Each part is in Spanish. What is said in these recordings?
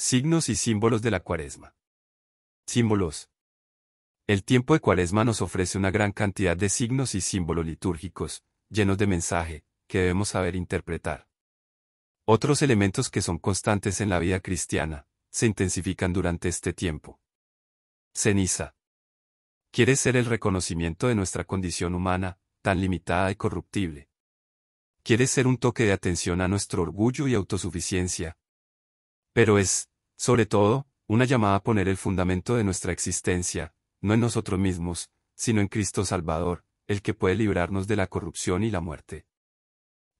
Signos y símbolos de la cuaresma. Símbolos. El tiempo de cuaresma nos ofrece una gran cantidad de signos y símbolos litúrgicos, llenos de mensaje, que debemos saber interpretar. Otros elementos que son constantes en la vida cristiana, se intensifican durante este tiempo. Ceniza. Quiere ser el reconocimiento de nuestra condición humana, tan limitada y corruptible. Quiere ser un toque de atención a nuestro orgullo y autosuficiencia. Pero es, sobre todo, una llamada a poner el fundamento de nuestra existencia, no en nosotros mismos, sino en Cristo Salvador, el que puede librarnos de la corrupción y la muerte.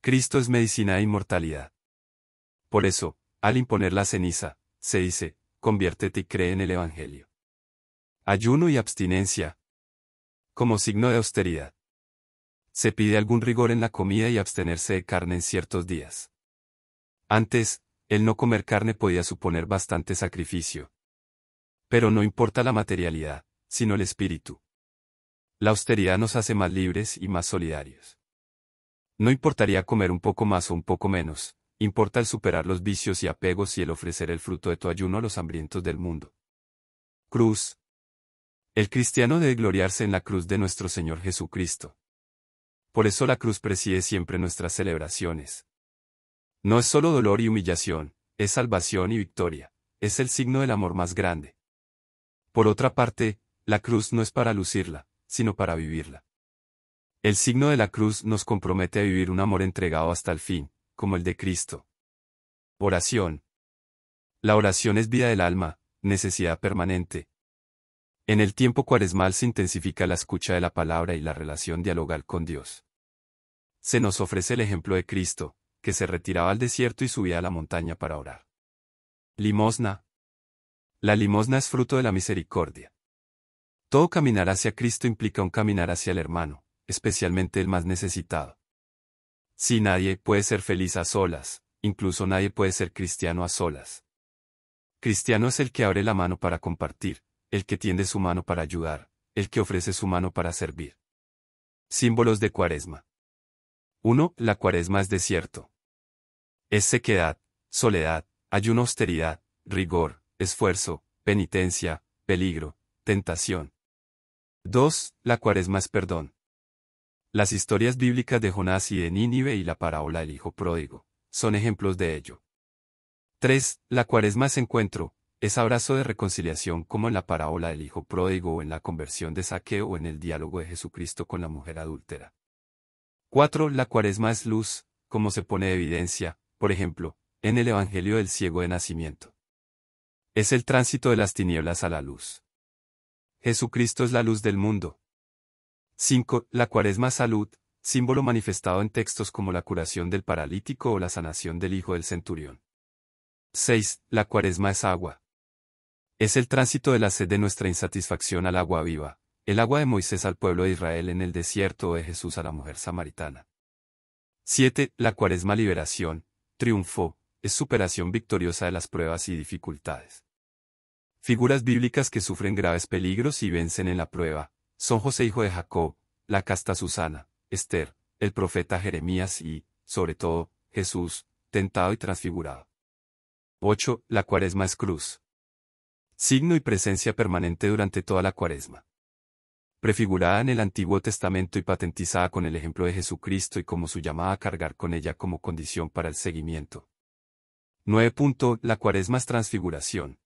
Cristo es medicina e inmortalidad. Por eso, al imponer la ceniza, se dice, conviértete y cree en el Evangelio. Ayuno y abstinencia. Como signo de austeridad. Se pide algún rigor en la comida y abstenerse de carne en ciertos días. Antes, el no comer carne podía suponer bastante sacrificio. Pero no importa la materialidad, sino el espíritu. La austeridad nos hace más libres y más solidarios. No importaría comer un poco más o un poco menos, importa el superar los vicios y apegos y el ofrecer el fruto de tu ayuno a los hambrientos del mundo. Cruz. El cristiano debe gloriarse en la cruz de nuestro Señor Jesucristo. Por eso la cruz preside siempre nuestras celebraciones. No es solo dolor y humillación, es salvación y victoria, es el signo del amor más grande. Por otra parte, la cruz no es para lucirla, sino para vivirla. El signo de la cruz nos compromete a vivir un amor entregado hasta el fin, como el de Cristo. Oración. La oración es vida del alma, necesidad permanente. En el tiempo cuaresmal se intensifica la escucha de la palabra y la relación dialogal con Dios. Se nos ofrece el ejemplo de Cristo, que se retiraba al desierto y subía a la montaña para orar. Limosna. La limosna es fruto de la misericordia. Todo caminar hacia Cristo implica un caminar hacia el hermano, especialmente el más necesitado. Si nadie puede ser feliz a solas, incluso nadie puede ser cristiano a solas. Cristiano es el que abre la mano para compartir, el que tiende su mano para ayudar, el que ofrece su mano para servir. Símbolos de Cuaresma. 1. La Cuaresma es desierto. Es sequedad, soledad, ayuno austeridad, rigor, esfuerzo, penitencia, peligro, tentación. 2. La cuaresma es perdón. Las historias bíblicas de Jonás y de Nínive y la parábola del Hijo Pródigo son ejemplos de ello. 3. La cuaresma es encuentro, es abrazo de reconciliación como en la parábola del Hijo Pródigo o en la conversión de Saqueo o en el diálogo de Jesucristo con la mujer adúltera. 4. La cuaresma es luz, como se pone evidencia, por ejemplo, en el Evangelio del Ciego de Nacimiento. Es el tránsito de las tinieblas a la luz. Jesucristo es la luz del mundo. 5. La cuaresma salud, símbolo manifestado en textos como la curación del paralítico o la sanación del hijo del centurión. 6. La cuaresma es agua. Es el tránsito de la sed de nuestra insatisfacción al agua viva, el agua de Moisés al pueblo de Israel en el desierto o de Jesús a la mujer samaritana. 7. La cuaresma liberación, triunfo, es superación victoriosa de las pruebas y dificultades. Figuras bíblicas que sufren graves peligros y vencen en la prueba, son José hijo de Jacob, la casta Susana, Esther, el profeta Jeremías y, sobre todo, Jesús, tentado y transfigurado. 8. La cuaresma es cruz. Signo y presencia permanente durante toda la cuaresma prefigurada en el Antiguo Testamento y patentizada con el ejemplo de Jesucristo y como su llamada a cargar con ella como condición para el seguimiento. 9. La cuaresma es transfiguración.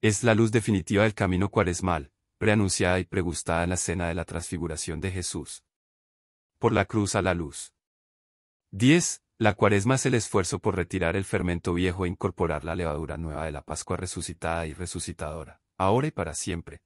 Es la luz definitiva del camino cuaresmal, preanunciada y pregustada en la cena de la transfiguración de Jesús. Por la cruz a la luz. 10. La cuaresma es el esfuerzo por retirar el fermento viejo e incorporar la levadura nueva de la Pascua resucitada y resucitadora, ahora y para siempre,